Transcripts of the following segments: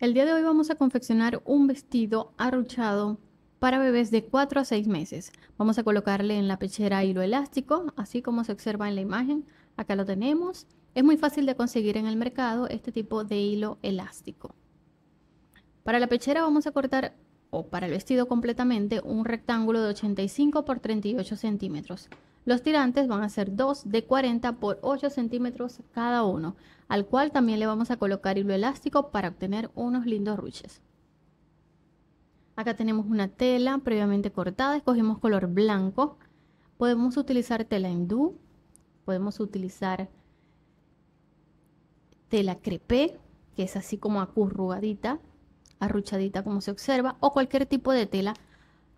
El día de hoy vamos a confeccionar un vestido arruchado para bebés de 4 a 6 meses. Vamos a colocarle en la pechera hilo elástico, así como se observa en la imagen. Acá lo tenemos. Es muy fácil de conseguir en el mercado este tipo de hilo elástico. Para la pechera vamos a cortar, o para el vestido completamente, un rectángulo de 85 por 38 centímetros. Los tirantes van a ser 2 de 40 por 8 centímetros cada uno, al cual también le vamos a colocar hilo elástico para obtener unos lindos ruches. Acá tenemos una tela previamente cortada, escogimos color blanco. Podemos utilizar tela hindú, podemos utilizar tela crepé, que es así como acurrugadita, arruchadita como se observa, o cualquier tipo de tela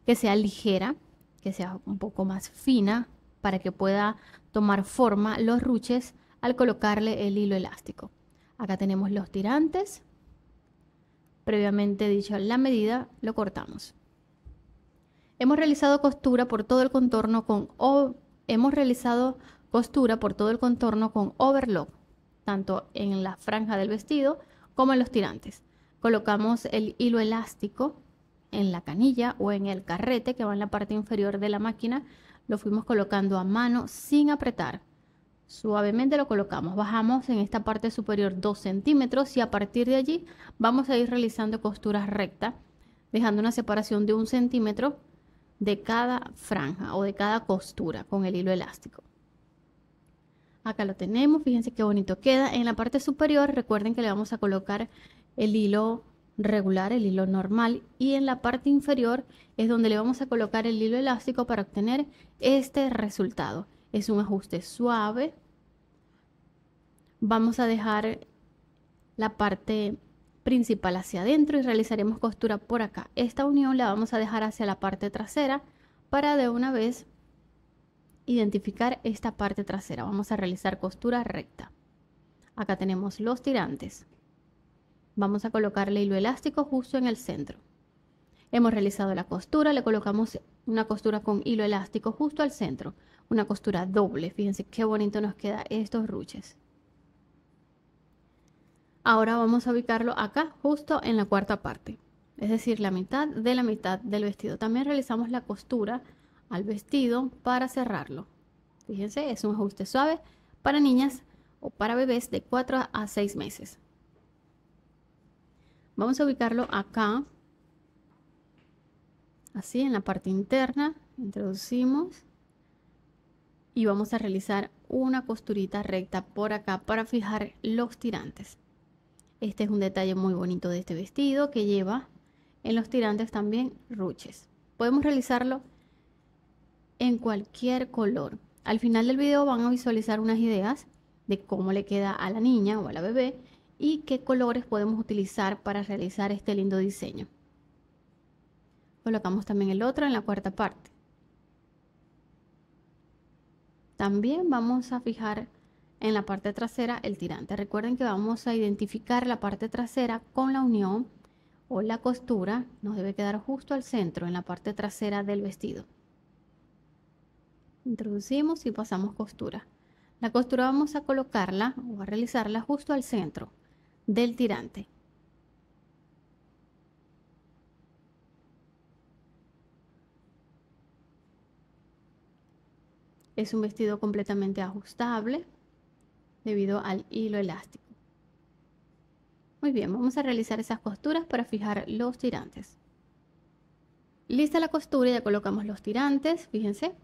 que sea ligera, que sea un poco más fina, para que pueda tomar forma los ruches al colocarle el hilo elástico. Acá tenemos los tirantes. Previamente dicho la medida, lo cortamos. Hemos realizado costura por todo el contorno con hemos realizado costura por todo el contorno con overlock, tanto en la franja del vestido como en los tirantes. Colocamos el hilo elástico en la canilla o en el carrete que va en la parte inferior de la máquina lo fuimos colocando a mano sin apretar. Suavemente lo colocamos, bajamos en esta parte superior 2 centímetros y a partir de allí vamos a ir realizando costuras rectas, dejando una separación de un centímetro de cada franja o de cada costura con el hilo elástico. Acá lo tenemos, fíjense qué bonito queda. En la parte superior recuerden que le vamos a colocar el hilo regular, el hilo normal, y en la parte inferior es donde le vamos a colocar el hilo elástico para obtener este resultado. Es un ajuste suave. Vamos a dejar la parte principal hacia adentro y realizaremos costura por acá. Esta unión la vamos a dejar hacia la parte trasera para de una vez identificar esta parte trasera. Vamos a realizar costura recta. Acá tenemos los tirantes. Vamos a colocarle hilo elástico justo en el centro. Hemos realizado la costura, le colocamos una costura con hilo elástico justo al centro, una costura doble. Fíjense qué bonito nos queda estos ruches. Ahora vamos a ubicarlo acá, justo en la cuarta parte, es decir, la mitad de la mitad del vestido. También realizamos la costura al vestido para cerrarlo. Fíjense, es un ajuste suave para niñas o para bebés de 4 a 6 meses. Vamos a ubicarlo acá, así en la parte interna, introducimos y vamos a realizar una costurita recta por acá para fijar los tirantes. Este es un detalle muy bonito de este vestido que lleva en los tirantes también ruches. Podemos realizarlo en cualquier color. Al final del video van a visualizar unas ideas de cómo le queda a la niña o a la bebé y qué colores podemos utilizar para realizar este lindo diseño. Colocamos también el otro en la cuarta parte. También vamos a fijar en la parte trasera el tirante. Recuerden que vamos a identificar la parte trasera con la unión o la costura. Nos debe quedar justo al centro, en la parte trasera del vestido. Introducimos y pasamos costura. La costura vamos a colocarla o a realizarla justo al centro, del tirante. Es un vestido completamente ajustable debido al hilo elástico. Muy bien, vamos a realizar esas costuras para fijar los tirantes. Lista la costura y ya colocamos los tirantes, fíjense.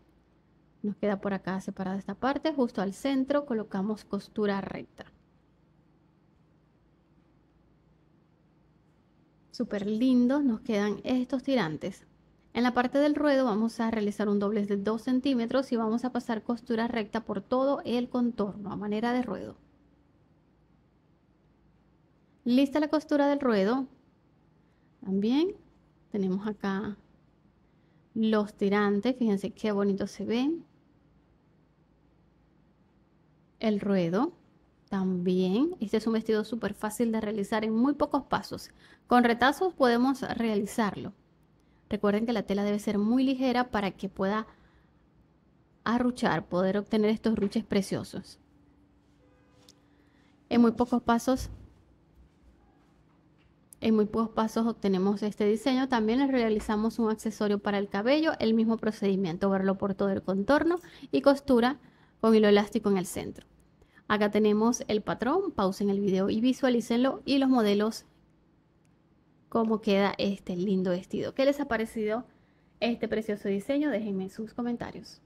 Nos queda por acá separada esta parte, justo al centro colocamos costura recta. súper lindos, nos quedan estos tirantes. En la parte del ruedo vamos a realizar un doblez de 2 centímetros y vamos a pasar costura recta por todo el contorno a manera de ruedo. Lista la costura del ruedo. También tenemos acá los tirantes, fíjense qué bonito se ven. El ruedo. También, este es un vestido súper fácil de realizar en muy pocos pasos. Con retazos podemos realizarlo. Recuerden que la tela debe ser muy ligera para que pueda arruchar, poder obtener estos ruches preciosos. En muy pocos pasos, en muy pocos pasos obtenemos este diseño. También le realizamos un accesorio para el cabello, el mismo procedimiento, verlo por todo el contorno y costura con hilo elástico en el centro. Acá tenemos el patrón, pausen el video y visualícenlo y los modelos, cómo queda este lindo vestido. ¿Qué les ha parecido este precioso diseño? Déjenme sus comentarios.